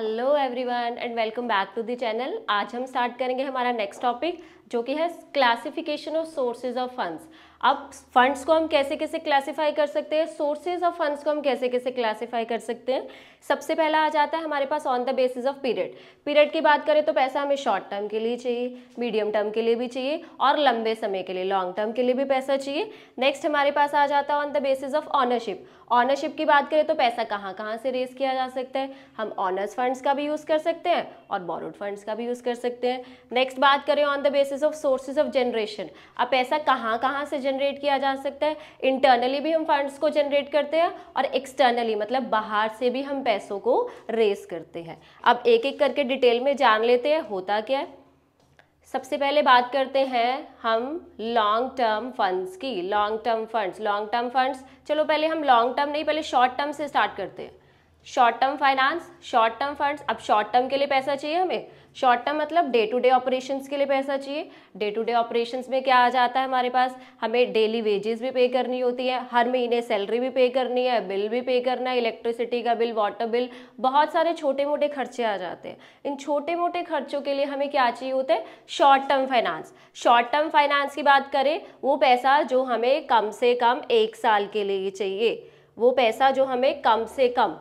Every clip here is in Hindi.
Hello everyone and welcome back to the channel आज हम स्टार्ट करेंगे हमारा नेक्स्ट टॉपिक जो कि है classification of sources of funds अब फंड्स को हम कैसे कैसे क्लासिफाई कर सकते हैं सोर्सेज ऑफ फंड्स को हम कैसे कैसे क्लासिफाई कर सकते हैं सबसे पहला आ जाता है हमारे पास on the basis of period period की बात करें तो पैसा हमें शॉर्ट टर्म के लिए चाहिए मीडियम टर्म के लिए भी चाहिए और लंबे समय के लिए लॉन्ग टर्म के लिए भी पैसा चाहिए नेक्स्ट हमारे पास आ जाता है on the basis of ownership ownership की बात करें तो पैसा कहाँ कहाँ से रेस किया जा सकता है हम ऑनर्स फंड्स का भी यूज़ कर सकते हैं और बॉरोड फंड्स का भी यूज़ कर सकते हैं नेक्स्ट बात करें on the basis of sources of generation अब पैसा कहाँ कहाँ से जनरेट किया जा सकता है इंटरनली भी हम फंड्स को जनरेट करते हैं और एक्सटर्नली मतलब बाहर से भी हम पैसों को रेस करते हैं अब एक एक करके डिटेल में जान लेते हैं होता क्या है सबसे पहले बात करते हैं हम लॉन्ग टर्म फंड्स की long term funds long term funds चलो पहले हम लॉन्ग टर्म नहीं पहले शॉर्ट टर्म से स्टार्ट करते हैं short term finance short term funds अब शॉर्ट टर्म के लिए पैसा चाहिए हमें शॉर्ट टर्म मतलब डे टू डे ऑपरेशंस के लिए पैसा चाहिए डे टू डे ऑपरेशंस में क्या आ जाता है हमारे पास हमें डेली वेजेस भी पे करनी होती है हर महीने सैलरी भी पे करनी है बिल भी पे करना है इलेक्ट्रिसिटी का बिल वाटर बिल बहुत सारे छोटे मोटे खर्चे आ जाते हैं इन छोटे मोटे खर्चों के लिए हमें क्या चाहिए होता है short term finance short term finance की बात करें वो पैसा जो हमें कम से कम एक साल के लिए चाहिए वो पैसा जो हमें कम से कम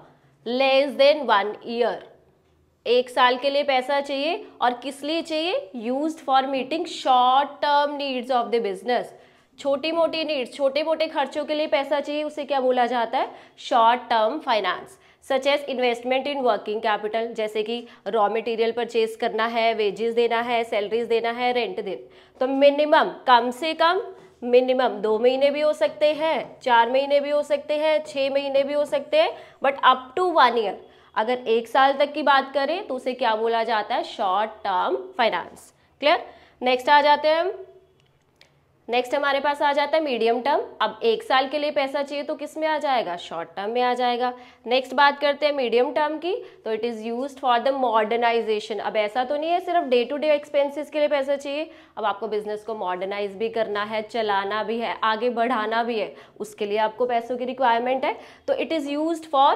लेस देन वन ईयर एक साल के लिए पैसा चाहिए और किस लिए चाहिए use for meeting short term needs of the business छोटी मोटी नीड्स छोटे मोटे खर्चों के लिए पैसा चाहिए उसे क्या बोला जाता है short term finance such as investment in working capital जैसे कि रॉ मटेरियल परचेज करना है वेजेस देना है सैलरीज देना है रेंट देना तो मिनिमम कम से कम मिनिमम दो महीने भी हो सकते हैं चार महीने भी हो सकते हैं छः महीने भी हो सकते हैं but up to one year अगर एक साल तक की बात करें तो उसे क्या बोला जाता है short term finance clear next आ जाते हैं हम नेक्स्ट हमारे पास आ जाता है मीडियम टर्म अब एक साल के लिए पैसा चाहिए तो किस में आ जाएगा शॉर्ट टर्म में आ जाएगा नेक्स्ट बात करते हैं मीडियम टर्म की तो it is use for the modernisation अब ऐसा तो नहीं है सिर्फ डे टू डे एक्सपेंसेस के लिए पैसा चाहिए अब आपको बिजनेस को मॉडर्नाइज भी करना है चलाना भी है आगे बढ़ाना भी है उसके लिए आपको पैसों की रिक्वायरमेंट है तो it is use for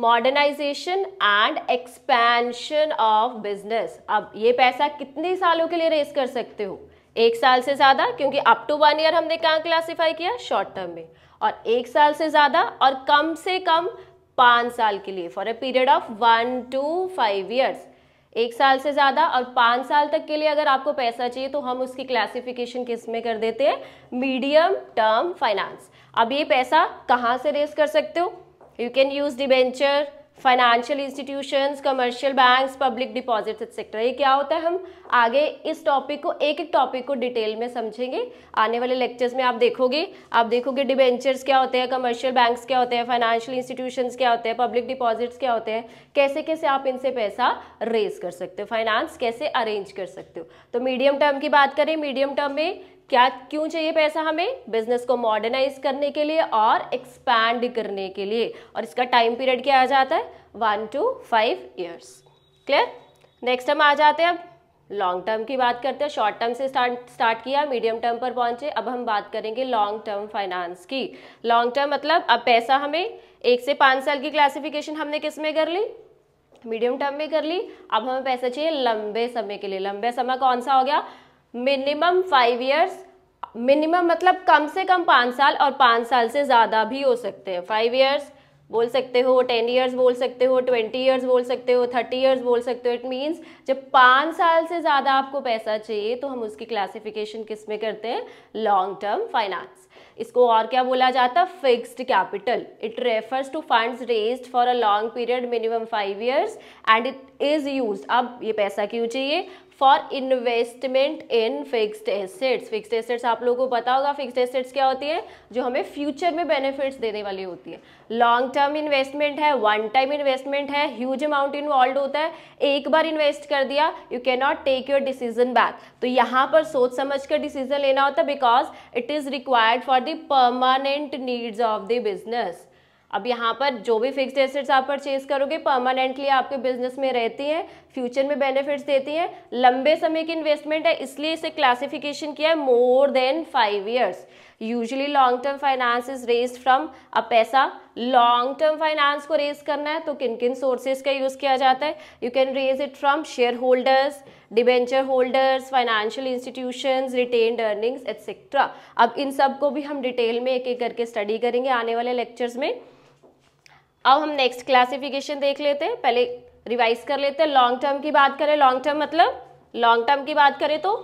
modernisation and expansion of business अब ये पैसा कितने सालों के लिए रेस कर सकते हो एक साल से ज़्यादा क्योंकि अप टू वन ईयर हमने कहाँ क्लासिफाई किया शॉर्ट टर्म में और एक साल से ज़्यादा और कम से कम पाँच साल के लिए for a period of one to five years एक साल से ज़्यादा और पाँच साल तक के लिए अगर आपको पैसा चाहिए तो हम उसकी क्लासिफिकेशन किस में कर देते हैं मीडियम टर्म फाइनेंस अब ये पैसा कहाँ से रेस कर सकते हो you can use debenture financial institutions commercial banks public deposit etcetera ये क्या होता है हम आगे इस टॉपिक को एक एक टॉपिक को डिटेल में समझेंगे आने वाले लेक्चर्स में आप देखोगे आप देखोगे डिबेंचर्स क्या होते हैं कमर्शियल बैंक्स क्या होते हैं फाइनेंशियल इंस्टीट्यूशंस क्या होते हैं पब्लिक डिपॉजिट्स क्या होते हैं कैसे कैसे आप इनसे पैसा रेज कर सकते हो फाइनेंस कैसे अरेंज कर सकते हो तो मीडियम टर्म की बात करें मीडियम टर्म में क्या क्यों चाहिए पैसा हमें बिजनेस को मॉडर्नाइज करने के लिए और एक्सपैंड करने के लिए और इसका टाइम पीरियड क्या आ जाता है one to five years clear next हम आ जाते हैं अब लॉन्ग टर्म की बात करते हैं शॉर्ट टर्म से स्टार्ट स्टार्ट किया मीडियम टर्म पर पहुंचे अब हम बात करेंगे लॉन्ग टर्म फाइनेंस की लॉन्ग टर्म मतलब अब पैसा हमें एक से पाँच साल की क्लासिफिकेशन हमने किस में कर ली मीडियम टर्म में कर ली अब हमें पैसा चाहिए लंबे समय के लिए लंबे समय कौन सा हो गया मिनिमम फाइव ईयर्स मिनिमम मतलब कम से कम पाँच साल और पाँच साल से ज़्यादा भी हो सकते हैं फाइव ईयर्स बोल सकते हो टेन ईयर्स बोल सकते हो ट्वेंटी ईयर्स बोल सकते हो थर्टी ईयर्स बोल सकते हो इट मीन्स जब पाँच साल से ज़्यादा आपको पैसा चाहिए तो हम उसकी क्लासिफिकेशन किस में करते हैं लॉन्ग टर्म फाइनेंस इसको और क्या बोला जाता है fixed capital it refers to funds raised for a long period minimum five years and it is use अब ये पैसा क्यों चाहिए for investment in fixed assets fixed assets आप लोगों को पता होगा फिक्सड एसेट्स क्या होती है जो हमें फ्यूचर में बेनिफिट्स देने वाली होती है लॉन्ग टर्म इन्वेस्टमेंट है वन टाइम इन्वेस्टमेंट है ह्यूज अमाउंट इन्वॉल्व होता है एक बार इन्वेस्ट कर दिया you can not take your decision back तो यहाँ पर सोच समझ कर डिसीजन लेना होता है because it is required for the permanent needs of the business अब यहाँ पर जो भी फिक्स्ड एसेट्स आप परचेज करोगे परमानेंटली आपके बिजनेस में रहती हैं फ्यूचर में बेनिफिट्स देती हैं लंबे समय की इन्वेस्टमेंट है इसलिए इसे क्लासिफिकेशन किया है more than five years usually long term finance is raise from a पैसा लॉन्ग टर्म फाइनेंस को रेज करना है तो किन किन सोर्सेज का यूज़ किया जाता है you can raise it from share holders debenture holders financial institution retain earnings etcetera अब इन सब को भी हम डिटेल में एक एक करके स्टडी करेंगे आने वाले लेक्चर्स में अब हम नेक्स्ट क्लासिफिकेशन देख लेते हैं पहले रिवाइज कर लेते हैं लॉन्ग टर्म की बात करें लॉन्ग टर्म मतलब लॉन्ग टर्म की बात करें तो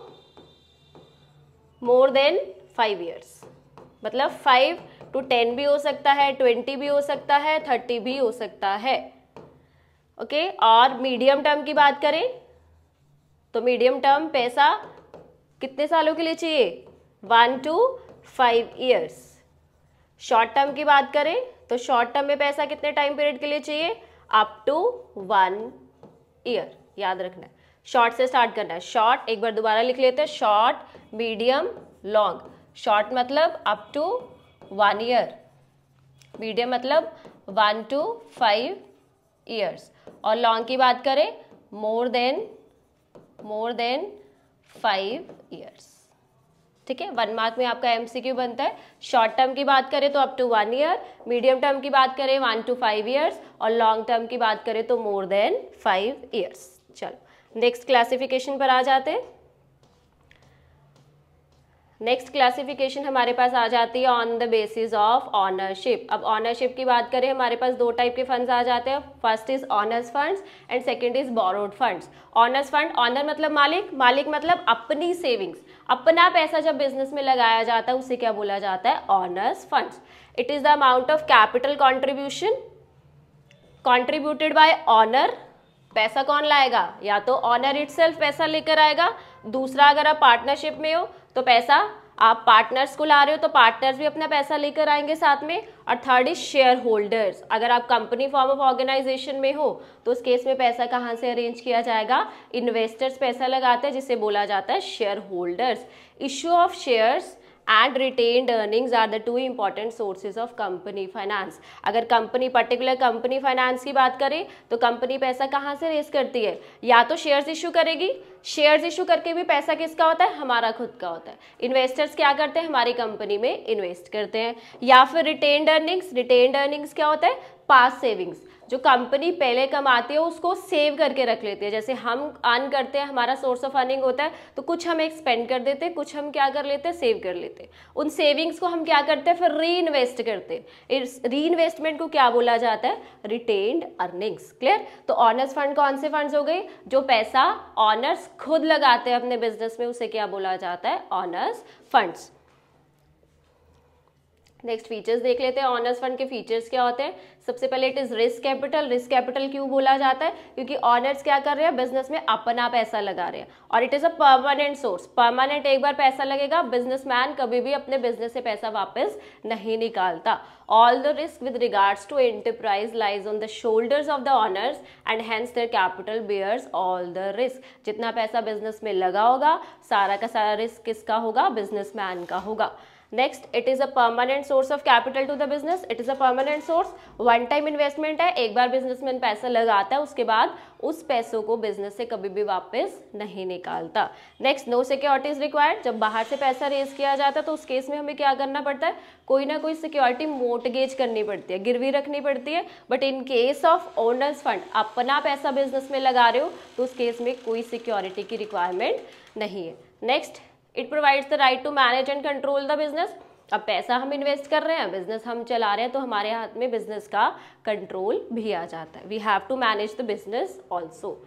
मोर देन फाइव ईयर्स मतलब फाइव टू टेन भी हो सकता है ट्वेंटी भी हो सकता है थर्टी भी हो सकता है ओके okay? और मीडियम टर्म की बात करें तो मीडियम टर्म पैसा कितने सालों के लिए चाहिए one to five years short term की बात करें तो शॉर्ट टर्म में पैसा कितने टाइम पीरियड के लिए चाहिए अप टू वन ईयर याद रखना है शॉर्ट से स्टार्ट करना है शॉर्ट एक बार दोबारा लिख लेते हैं शॉर्ट मीडियम लॉन्ग शॉर्ट मतलब up to one year medium मतलब वन टू फाइव ईयर्स और लॉन्ग की बात करें more than more than five years ठीक है वन मार्क में आपका एमसीक्यू बनता है शॉर्ट टर्म की बात करें तो up to one year medium term की बात करें वन टू फाइव ईयर्स और लॉन्ग टर्म की बात करें तो मोर देन फाइव ईयर्स चलो नेक्स्ट क्लासिफिकेशन पर आ जाते हैं नेक्स्ट क्लासिफिकेशन हमारे पास आ जाती है on the basis of ownership अब ऑनरशिप की बात करें हमारे पास दो टाइप के फंड्स आ जाते हैं first is owners funds and second is borrowed funds owners fund owner मतलब मालिक मालिक मतलब अपनी सेविंग्स अपना पैसा जब बिजनेस में लगाया जाता है उसे क्या बोला जाता है owners funds it is the amount of capital contribution contributed by owner पैसा कौन लाएगा या तो ऑनर इट पैसा लेकर आएगा दूसरा अगर आप पार्टनरशिप में हो तो पैसा आप पार्टनर्स को ला रहे हो तो पार्टनर्स भी अपना पैसा लेकर आएंगे साथ में और थर्ड इज शेयर होल्डर्स अगर आप कंपनी फॉर्म ऑफ ऑर्गेनाइजेशन में हो तो उस केस में पैसा कहाँ से अरेंज किया जाएगा इन्वेस्टर्स पैसा लगाते हैं जिसे बोला जाता है share holders issue of shares and retained earnings are the two important sources of company finance अगर कंपनी पर्टिकुलर कंपनी फाइनेंस की बात करें तो कंपनी पैसा कहाँ से रेस करती है या तो शेयर्स इशू करेगी शेयर्स इशू करके भी पैसा किसका होता है हमारा खुद का होता है इन्वेस्टर्स क्या करते हैं हमारी कंपनी में इन्वेस्ट करते हैं या फिर रिटेन्ड अर्निंग्स रिटेन्ड अर्निंग्स क्या होता है पास सेविंग्स जो कंपनी पहले कमाती है उसको सेव करके रख लेती है जैसे हम अर्न करते हैं हमारा सोर्स ऑफ अर्निंग होता है तो कुछ हम एक्सपेंड कर देते हैं कुछ हम क्या कर लेते हैं सेव कर लेते हैं उन सेविंग्स को हम क्या करते हैं फिर री इन्वेस्ट करते हैं री इन्वेस्टमेंट को क्या बोला जाता है रिटेन्ड अर्निंग्स क्लियर तो ऑनर्स फंड कौन से फंड्स हो गए जो पैसा ऑनर्स खुद लगाते हैं अपने बिजनेस में उसे क्या बोला जाता है ऑनर्स फंड्स नेक्स्ट फीचर्स देख लेते हैं ऑनर्स फंड के फीचर्स क्या होते हैं सबसे पहले it is risk capital risk capital क्यों बोला जाता है क्योंकि ऑनर्स क्या कर रहे हैं बिजनेस में अपना पैसा लगा रहे हैं और it is a permanent source permanent एक बार पैसा लगेगा बिजनेस कभी भी अपने बिजनेस से पैसा वापस नहीं निकालता all the risk with regards to enterprise lies on the shoulders of the owners and hence their capital bears all the risk जितना पैसा बिजनेस में लगा होगा सारा का सारा रिस्क किसका होगा बिजनेस का होगा next it is a permanent source of capital to the business it is a permanent source one time investment है एक बार बिजनेसमैन पैसा लगाता है उसके बाद उस पैसों को बिजनेस से कभी भी वापस नहीं निकालता next no security is required जब बाहर से पैसा रेज किया जाता है तो उस केस में हमें क्या करना पड़ता है कोई ना कोई सिक्योरिटी मोटगेज करनी पड़ती है गिरवी रखनी पड़ती है but in case of owners fund अपना पैसा बिजनेस में लगा रहे हो तो उस केस में कोई सिक्योरिटी की रिक्वायरमेंट नहीं है next it provides the right to manage and control the business अब पैसा हम इन्वेस्ट कर रहे हैं बिजनेस हम चला रहे हैं तो हमारे हाथ में बिजनेस का कंट्रोल भी आ जाता है we have to manage the business also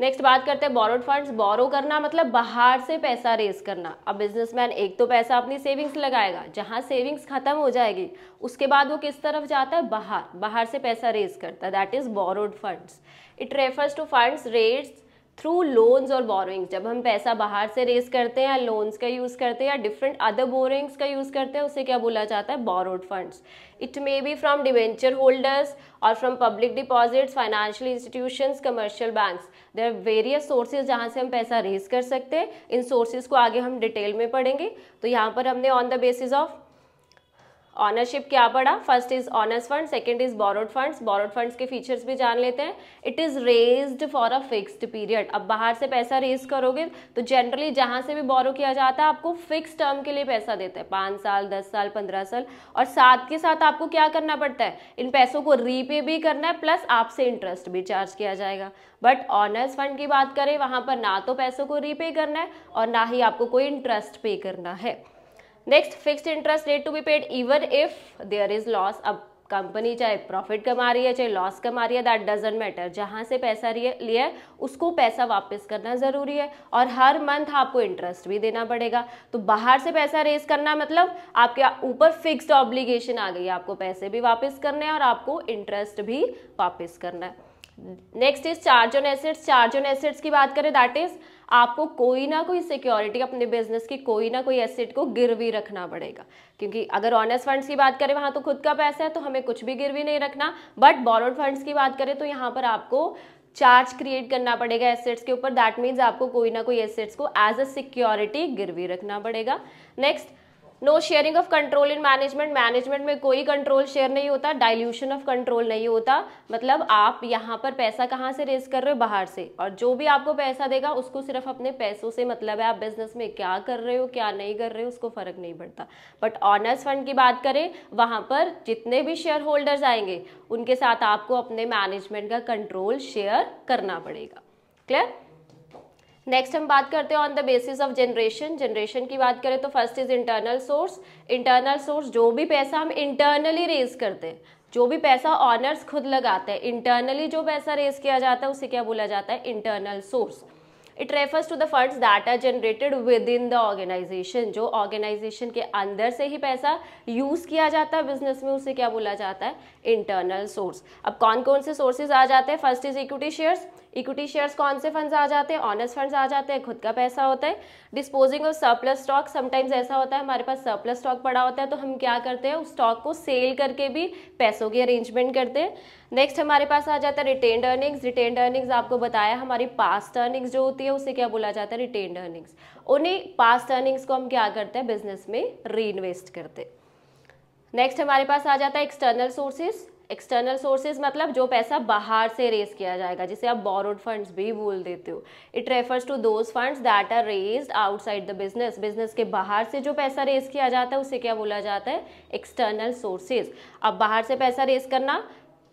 next बात करते हैं बोरोड फंड्स बोरो करना मतलब बाहर से पैसा रेज करना अब बिजनेसमैन एक तो पैसा अपनी सेविंग्स लगाएगा जहाँ सेविंग्स खत्म हो जाएगी उसके बाद वो किस तरफ जाता है बाहर बाहर से पैसा रेज करता है that is borrowed funds it refers to funds रेट्स थ्रू लोन्स और बोरोइंग्स जब हम पैसा बाहर से रेस करते हैं या लोन्स का यूज़ करते हैं या डिफरेंट अदर बोरोइंग्स का यूज़ करते हैं उसे क्या बोला जाता है borrowed funds it may be from debenture holders और from public deposits financial institutions commercial banks there various sources जहाँ से हम पैसा रेस कर सकते हैं इन सोर्सेज को आगे हम डिटेल में पढ़ेंगे तो यहाँ पर हमने on the basis of ownership क्या पड़ा first is owners fund second is borrowed funds borrowed funds के फीचर्स भी जान लेते हैं it is raised for a fixed period अब बाहर से पैसा रेज करोगे तो जनरली जहां से भी बोरो किया जाता है आपको फिक्स टर्म के लिए पैसा देता है पाँच साल दस साल पंद्रह साल और साथ के साथ आपको क्या करना पड़ता है इन पैसों को रीपे भी करना है प्लस आपसे इंटरेस्ट भी चार्ज किया जाएगा बट ऑनर्स फंड की बात करें वहाँ पर ना तो पैसों को रीपे करना है और ना ही आपको कोई इंटरेस्ट पे करना है next fixed interest rate to be paid even if there is loss अब कंपनी चाहे प्रॉफिट कमा रही है चाहे लॉस कमा रही है दैट डजेंट मैटर जहाँ से पैसा लिया है उसको पैसा वापस करना ज़रूरी है और हर मंथ आपको इंटरेस्ट भी देना पड़ेगा तो बाहर से पैसा रेज करना मतलब आपके ऊपर फिक्स्ड ऑब्लिगेशन आ गई आपको पैसे भी वापस करने हैं और आपको इंटरेस्ट भी वापस करना है next is charge on assets charge on assets की बात करें दैट इज आपको कोई ना कोई सिक्योरिटी अपने बिजनेस की कोई ना कोई एसेट को गिरवी रखना पड़ेगा क्योंकि अगर ऑनेस्ट फंड्स की बात करें वहां तो खुद का पैसा है तो हमें कुछ भी गिरवी नहीं रखना बट बॉरोड फंड्स की बात करें तो यहाँ पर आपको चार्ज क्रिएट करना पड़ेगा एसेट्स के ऊपर दैट मीन्स आपको कोई ना कोई एसेट्स को एज अ सिक्योरिटी गिरवी रखना पड़ेगा next no sharing of control in management management में कोई कंट्रोल शेयर नहीं होता डाइल्यूशन ऑफ कंट्रोल नहीं होता मतलब आप यहाँ पर पैसा कहाँ से रेस कर रहे हो बाहर से और जो भी आपको पैसा देगा उसको सिर्फ अपने पैसों से मतलब है आप बिजनेस में क्या कर रहे हो क्या नहीं कर रहे हो उसको फर्क नहीं पड़ता बट ऑनर्स फंड की बात करें वहाँ पर जितने भी शेयर होल्डर्स आएंगे उनके साथ आपको अपने मैनेजमेंट का कंट्रोल शेयर करना पड़ेगा क्लियर नेक्स्ट हम बात करते हैं on the basis of generation generation की बात करें तो first is internal source internal source जो भी पैसा हम इंटरनली रेज करते हैं जो भी पैसा ऑनर्स खुद लगाते हैं इंटरनली जो पैसा रेज किया जाता है उसे क्या बोला जाता है internal source it refers to the funds that are generated within the organization जो ऑर्गेनाइजेशन के अंदर से ही पैसा यूज़ किया जाता है बिजनेस में उसे क्या बोला जाता है इंटरनल सोर्स अब कौन कौन से सोर्सेज आ जाते हैं first is equity shares equity shares कौन से फंड्स आ जाते हैं ऑनर्स फंड्स आ जाते हैं खुद का पैसा होता है disposing of surplus stock sometimes ऐसा होता है हमारे पास सरप्लस स्टॉक पड़ा होता है तो हम क्या करते हैं उस स्टॉक को सेल करके भी पैसों की अरेंजमेंट करते हैं नेक्स्ट हमारे पास आ जाता है रिटेन्ड अर्निंग्स रिटेन्ड अर्निंग्स आपको बताया हमारी पास्ट अर्निंग्स जो होती है उसे क्या बोला जाता है रिटेन्ड अर्निंग्स उन्हीं पास्ट अर्निंग्स को हम क्या करते हैं बिजनेस में री करते हैं नेक्स्ट हमारे पास आ जाता है एक्सटर्नल सोर्सेज एक्सटर्नल सोर्सेज मतलब जो पैसा बाहर से रेज किया जाएगा जिसे आप बोरोड फंड्स भी बोल देते हो it refers to those funds that are raise outside the business business के बाहर से जो पैसा रेज किया जाता है उसे क्या बोला जाता है एक्सटर्नल सोर्सेज अब बाहर से पैसा रेज करना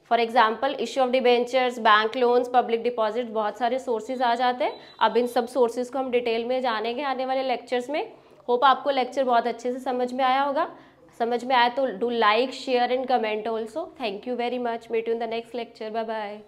for example issue of debentures bank loans public deposit बहुत सारे सोर्सेज आ जाते हैं अब इन सब सोर्सेज को हम डिटेल में जानेंगे आने वाले लेक्चर्स में होप आपको लेक्चर बहुत अच्छे से समझ में आया होगा समझ में आया तो do like share and comment also thank you very much meet you in the next lecture bye bye